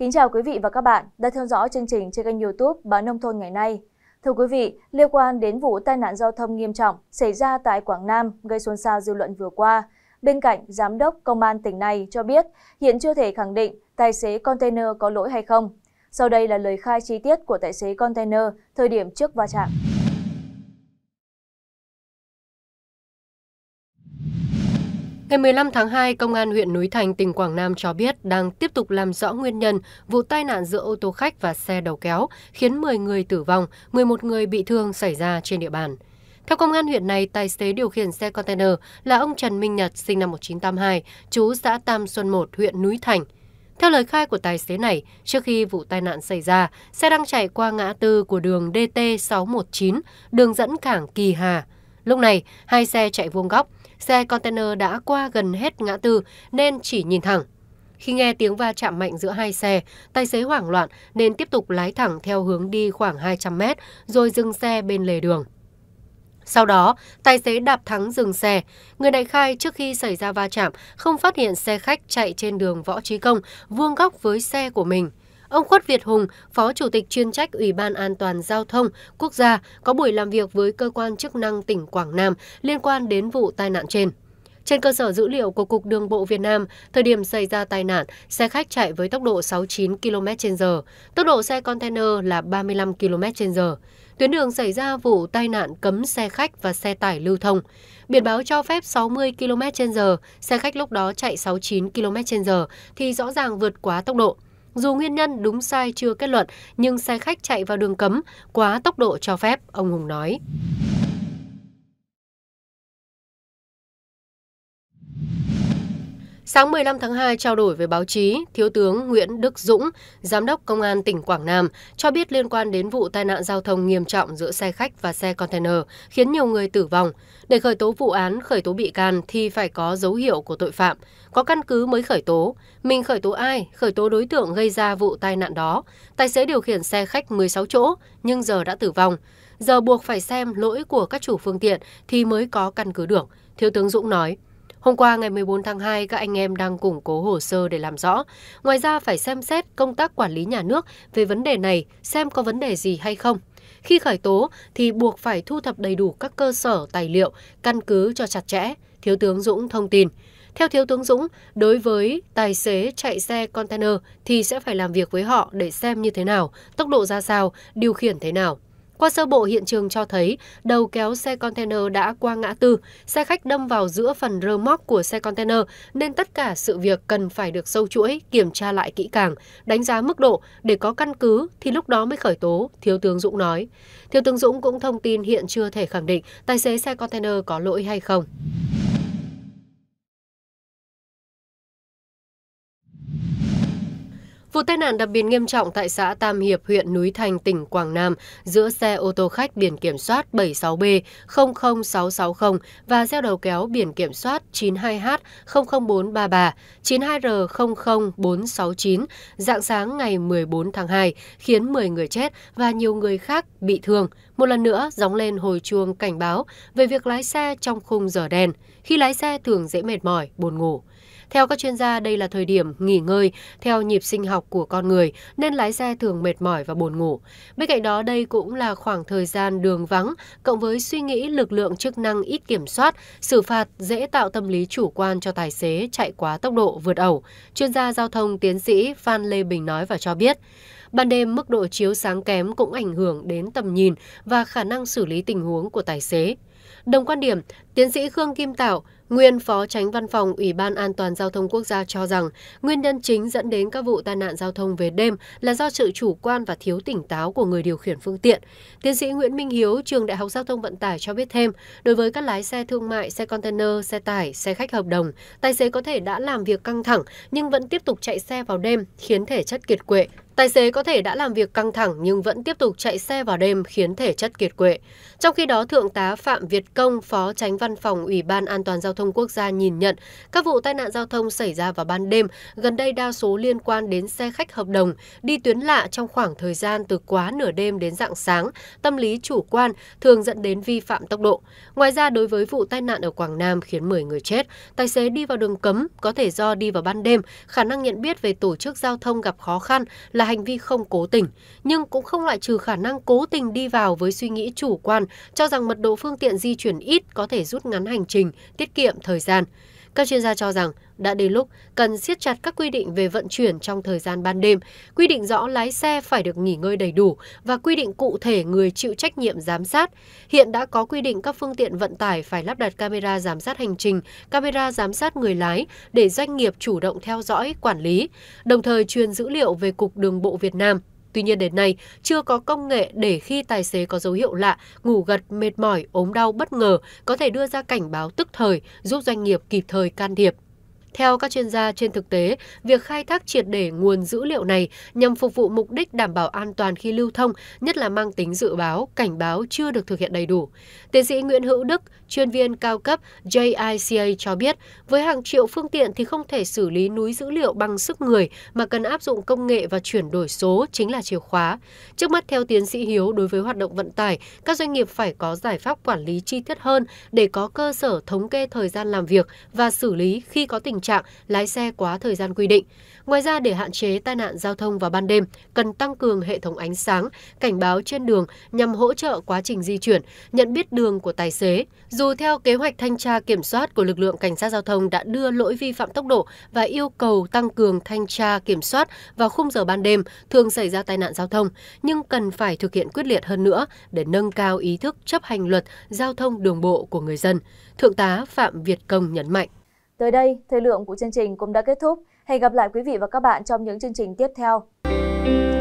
Kính chào quý vị và các bạn đã theo dõi chương trình trên kênh youtube Báo Nông Thôn ngày nay. Thưa quý vị, liên quan đến vụ tai nạn giao thông nghiêm trọng xảy ra tại Quảng Nam gây xôn xao dư luận vừa qua, bên cạnh Giám đốc Công an tỉnh này cho biết hiện chưa thể khẳng định tài xế container có lỗi hay không. Sau đây là lời khai chi tiết của tài xế container thời điểm trước va chạm. Ngày 15 tháng 2, Công an huyện Núi Thành, tỉnh Quảng Nam cho biết đang tiếp tục làm rõ nguyên nhân vụ tai nạn giữa ô tô khách và xe đầu kéo khiến 10 người tử vong, 11 người bị thương xảy ra trên địa bàn. Theo công an huyện này, tài xế điều khiển xe container là ông Trần Minh Nhật, sinh năm 1982, trú xã Tam Xuân 1, huyện Núi Thành. Theo lời khai của tài xế này, trước khi vụ tai nạn xảy ra, xe đang chạy qua ngã tư của đường DT619, đường dẫn cảng Kỳ Hà. Lúc này, hai xe chạy vuông góc, xe container đã qua gần hết ngã tư nên chỉ nhìn thẳng. Khi nghe tiếng va chạm mạnh giữa hai xe, tài xế hoảng loạn nên tiếp tục lái thẳng theo hướng đi khoảng 200 mét rồi dừng xe bên lề đường. Sau đó, tài xế đạp thắng dừng xe. Người đại khai trước khi xảy ra va chạm không phát hiện xe khách chạy trên đường Võ Trí Công vuông góc với xe của mình. Ông Khuất Việt Hùng, Phó Chủ tịch chuyên trách Ủy ban An toàn Giao thông Quốc gia có buổi làm việc với cơ quan chức năng tỉnh Quảng Nam liên quan đến vụ tai nạn trên. Trên cơ sở dữ liệu của Cục Đường bộ Việt Nam, thời điểm xảy ra tai nạn, xe khách chạy với tốc độ 69 km/h, tốc độ xe container là 35 km/h. Tuyến đường xảy ra vụ tai nạn cấm xe khách và xe tải lưu thông. Biển báo cho phép 60 km/h, xe khách lúc đó chạy 69 km/h thì rõ ràng vượt quá tốc độ dù nguyên nhân đúng sai chưa kết luận nhưng xe khách chạy vào đường cấm quá tốc độ cho phép ông hùng nói sáng 15 tháng 2, trao đổi với báo chí thiếu tướng nguyễn đức dũng giám đốc công an tỉnh quảng nam cho biết liên quan đến vụ tai nạn giao thông nghiêm trọng giữa xe khách và xe container khiến nhiều người tử vong để khởi tố vụ án khởi tố bị can thì phải có dấu hiệu của tội phạm có căn cứ mới khởi tố mình khởi tố ai khởi tố đối tượng gây ra vụ tai nạn đó tài xế điều khiển xe khách 16 chỗ nhưng giờ đã tử vong giờ buộc phải xem lỗi của các chủ phương tiện thì mới có căn cứ được thiếu tướng dũng nói Hôm qua ngày 14 tháng 2, các anh em đang củng cố hồ sơ để làm rõ. Ngoài ra phải xem xét công tác quản lý nhà nước về vấn đề này xem có vấn đề gì hay không. Khi khởi tố thì buộc phải thu thập đầy đủ các cơ sở tài liệu, căn cứ cho chặt chẽ, Thiếu tướng Dũng thông tin. Theo Thiếu tướng Dũng, đối với tài xế chạy xe container thì sẽ phải làm việc với họ để xem như thế nào, tốc độ ra sao, điều khiển thế nào qua sơ bộ hiện trường cho thấy đầu kéo xe container đã qua ngã tư xe khách đâm vào giữa phần rơ móc của xe container nên tất cả sự việc cần phải được sâu chuỗi kiểm tra lại kỹ càng đánh giá mức độ để có căn cứ thì lúc đó mới khởi tố thiếu tướng dũng nói thiếu tướng dũng cũng thông tin hiện chưa thể khẳng định tài xế xe container có lỗi hay không vụ tai nạn đặc biệt nghiêm trọng tại xã tam hiệp huyện núi thành tỉnh quảng nam giữa xe ô tô khách biển kiểm soát 76 b 00660 và xe đầu kéo biển kiểm soát 92 h 00433 92 r 00469 dạng sáng ngày 14 tháng 2 khiến 10 người chết và nhiều người khác bị thương một lần nữa gióng lên hồi chuông cảnh báo về việc lái xe trong khung giờ đen khi lái xe thường dễ mệt mỏi buồn ngủ theo các chuyên gia đây là thời điểm nghỉ ngơi theo nhịp sinh học của con người nên lái xe thường mệt mỏi và buồn ngủ bên cạnh đó đây cũng là khoảng thời gian đường vắng cộng với suy nghĩ lực lượng chức năng ít kiểm soát xử phạt dễ tạo tâm lý chủ quan cho tài xế chạy quá tốc độ vượt ẩu chuyên gia giao thông tiến sĩ phan lê bình nói và cho biết Ban đêm mức độ chiếu sáng kém cũng ảnh hưởng đến tầm nhìn và khả năng xử lý tình huống của tài xế. Đồng quan điểm, tiến sĩ Khương Kim Tạo, nguyên phó tránh văn phòng ủy ban an toàn giao thông quốc gia cho rằng nguyên nhân chính dẫn đến các vụ tai nạn giao thông về đêm là do sự chủ quan và thiếu tỉnh táo của người điều khiển phương tiện tiến sĩ nguyễn minh hiếu trường đại học giao thông vận tải cho biết thêm đối với các lái xe thương mại xe container xe tải xe khách hợp đồng tài xế có thể đã làm việc căng thẳng nhưng vẫn tiếp tục chạy xe vào đêm khiến thể chất kiệt quệ Tài xế có thể đã làm việc căng thẳng nhưng vẫn tiếp tục chạy xe vào đêm khiến thể chất kiệt quệ. Trong khi đó, Thượng tá Phạm Việt Công, Phó Tránh Văn phòng Ủy ban An toàn Giao thông Quốc gia nhìn nhận các vụ tai nạn giao thông xảy ra vào ban đêm gần đây đa số liên quan đến xe khách hợp đồng đi tuyến lạ trong khoảng thời gian từ quá nửa đêm đến dạng sáng, tâm lý chủ quan thường dẫn đến vi phạm tốc độ. Ngoài ra, đối với vụ tai nạn ở Quảng Nam khiến 10 người chết, tài xế đi vào đường cấm có thể do đi vào ban đêm, khả năng nhận biết về tổ chức giao thông gặp khó khăn là hành vi không cố tình, nhưng cũng không loại trừ khả năng cố tình đi vào với suy nghĩ chủ quan cho rằng mật độ phương tiện di chuyển ít có thể rút ngắn hành trình, tiết kiệm thời gian các chuyên gia cho rằng đã đến lúc cần siết chặt các quy định về vận chuyển trong thời gian ban đêm, quy định rõ lái xe phải được nghỉ ngơi đầy đủ và quy định cụ thể người chịu trách nhiệm giám sát. Hiện đã có quy định các phương tiện vận tải phải lắp đặt camera giám sát hành trình, camera giám sát người lái để doanh nghiệp chủ động theo dõi, quản lý, đồng thời truyền dữ liệu về Cục Đường bộ Việt Nam tuy nhiên đến nay chưa có công nghệ để khi tài xế có dấu hiệu lạ ngủ gật mệt mỏi ốm đau bất ngờ có thể đưa ra cảnh báo tức thời giúp doanh nghiệp kịp thời can thiệp theo các chuyên gia trên thực tế việc khai thác triệt để nguồn dữ liệu này nhằm phục vụ mục đích đảm bảo an toàn khi lưu thông nhất là mang tính dự báo cảnh báo chưa được thực hiện đầy đủ tiến sĩ nguyễn hữu đức chuyên viên cao cấp jica cho biết với hàng triệu phương tiện thì không thể xử lý núi dữ liệu bằng sức người mà cần áp dụng công nghệ và chuyển đổi số chính là chìa khóa trước mắt theo tiến sĩ hiếu đối với hoạt động vận tải các doanh nghiệp phải có giải pháp quản lý chi tiết hơn để có cơ sở thống kê thời gian làm việc và xử lý khi có tình tình trạng lái xe quá thời gian quy định. Ngoài ra, để hạn chế tai nạn giao thông vào ban đêm, cần tăng cường hệ thống ánh sáng, cảnh báo trên đường nhằm hỗ trợ quá trình di chuyển, nhận biết đường của tài xế. Dù theo kế hoạch thanh tra kiểm soát của lực lượng cảnh sát giao thông đã đưa lỗi vi phạm tốc độ và yêu cầu tăng cường thanh tra kiểm soát vào khung giờ ban đêm thường xảy ra tai nạn giao thông, nhưng cần phải thực hiện quyết liệt hơn nữa để nâng cao ý thức chấp hành luật giao thông đường bộ của người dân. Thượng tá Phạm Việt Công nhấn mạnh. Tới đây, thời lượng của chương trình cũng đã kết thúc. Hẹn gặp lại quý vị và các bạn trong những chương trình tiếp theo.